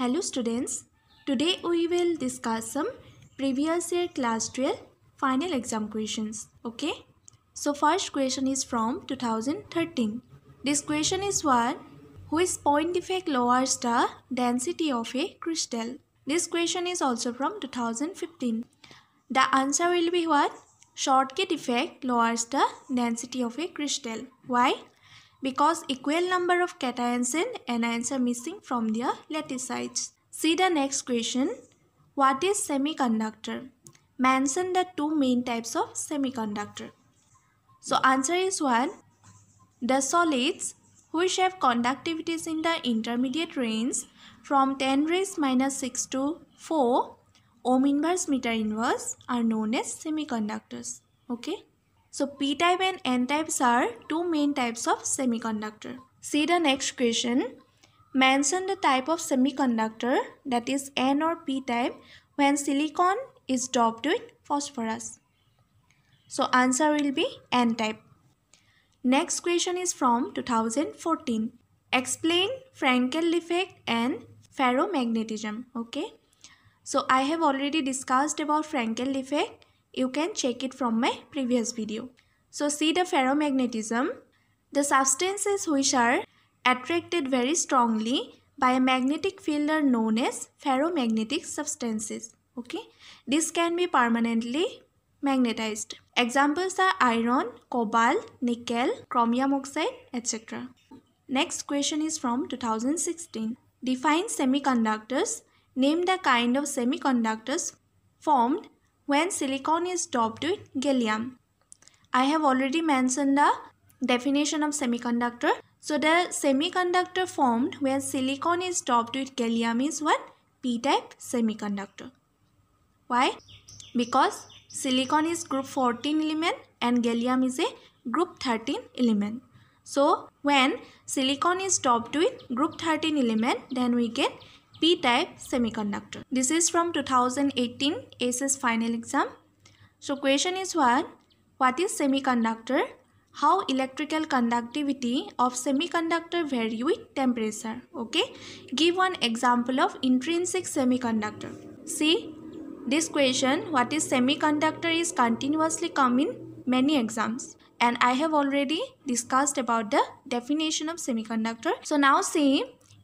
Hello students, today we will discuss some previous year class 12 final exam questions, okay? So first question is from 2013. This question is one, whose point defect lowers the density of a crystal? This question is also from 2015. The answer will be what? Schottky defect lowers the density of a crystal. Why? because equal number of cations and anions are missing from their lattice See the next question. What is semiconductor? Mention the two main types of semiconductor. So answer is 1. The solids which have conductivities in the intermediate range from 10 raised minus 6 to 4 ohm inverse meter inverse are known as semiconductors. Okay. So p-type and n-types are two main types of semiconductor. See the next question. Mention the type of semiconductor that is n or p-type when silicon is doped with phosphorus. So answer will be n-type. Next question is from 2014. Explain Frankel effect and ferromagnetism. Okay. So I have already discussed about Frankel effect you can check it from my previous video. So see the ferromagnetism. The substances which are attracted very strongly by a magnetic field are known as ferromagnetic substances. Okay. This can be permanently magnetized. Examples are iron, cobalt, nickel, chromium oxide, etc. Next question is from 2016. Define semiconductors. Name the kind of semiconductors formed when silicon is doped with gallium. I have already mentioned the definition of semiconductor. So the semiconductor formed when silicon is doped with gallium is what? P-type semiconductor. Why? Because silicon is group 14 element and gallium is a group 13 element. So when silicon is doped with group 13 element then we get p-type semiconductor this is from 2018 ss final exam so question is what what is semiconductor how electrical conductivity of semiconductor vary with temperature okay give one example of intrinsic semiconductor see this question what is semiconductor is continuously come in many exams and i have already discussed about the definition of semiconductor so now see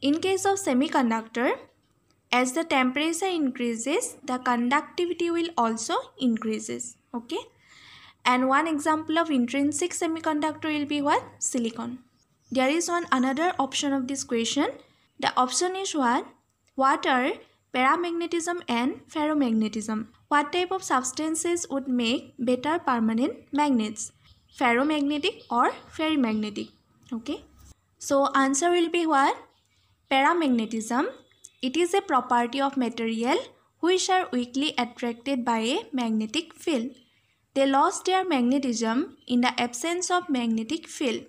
in case of semiconductor, as the temperature increases, the conductivity will also increases. Okay. And one example of intrinsic semiconductor will be what? Silicon. There is one another option of this question. The option is what? Water, paramagnetism and ferromagnetism. What type of substances would make better permanent magnets? Ferromagnetic or ferrimagnetic. Okay. So answer will be what? Paramagnetism. It is a property of material which are weakly attracted by a magnetic field. They lost their magnetism in the absence of magnetic field.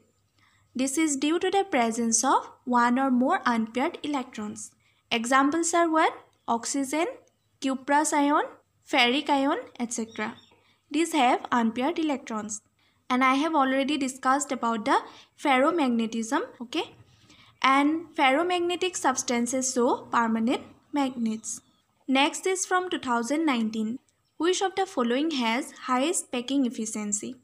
This is due to the presence of one or more unpaired electrons. Examples are what? Oxygen, cuprous ion, ferric ion, etc. These have unpaired electrons. And I have already discussed about the ferromagnetism. Okay and ferromagnetic substances show permanent magnets. Next is from 2019. Which of the following has highest packing efficiency?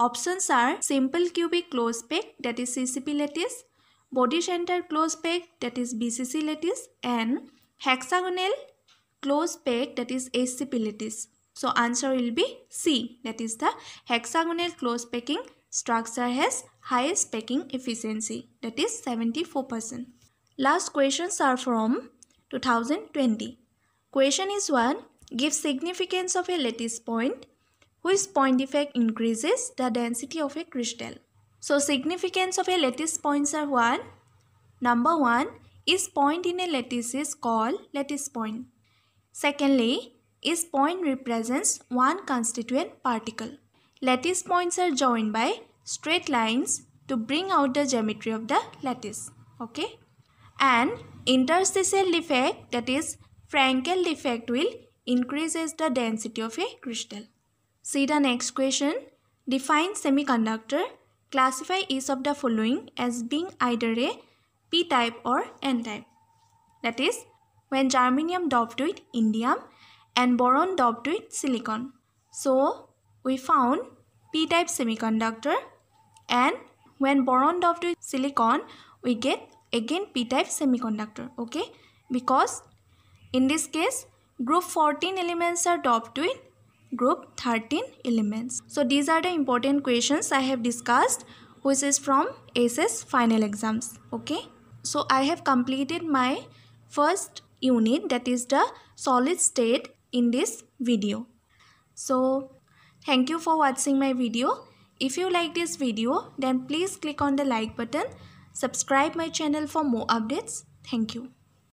Options are simple cubic close pack that is CCP lattice, body center close pack that is BCC lattice and hexagonal close pack that is HCP lattice. So answer will be C that is the hexagonal close packing structure has highest packing efficiency that is 74%. Last questions are from 2020. Question is 1. Give significance of a lattice point whose point effect increases the density of a crystal. So significance of a lattice points are 1. Number 1 is point in a lattice is called lattice point. Secondly, is point represents one constituent particle. Lattice points are joined by straight lines to bring out the geometry of the lattice. Okay. And interstitial defect that is Frankel defect will increases the density of a crystal. See the next question. Define semiconductor. Classify each of the following as being either a p-type or n-type. That is, when germanium doped with indium and boron doped with silicon. So, we found p-type semiconductor and when boron doped with silicon we get again p-type semiconductor okay because in this case group 14 elements are doped with group 13 elements. So these are the important questions I have discussed which is from ACES final exams. Okay. So I have completed my first unit that is the solid state in this video. So Thank you for watching my video. If you like this video, then please click on the like button. Subscribe my channel for more updates. Thank you.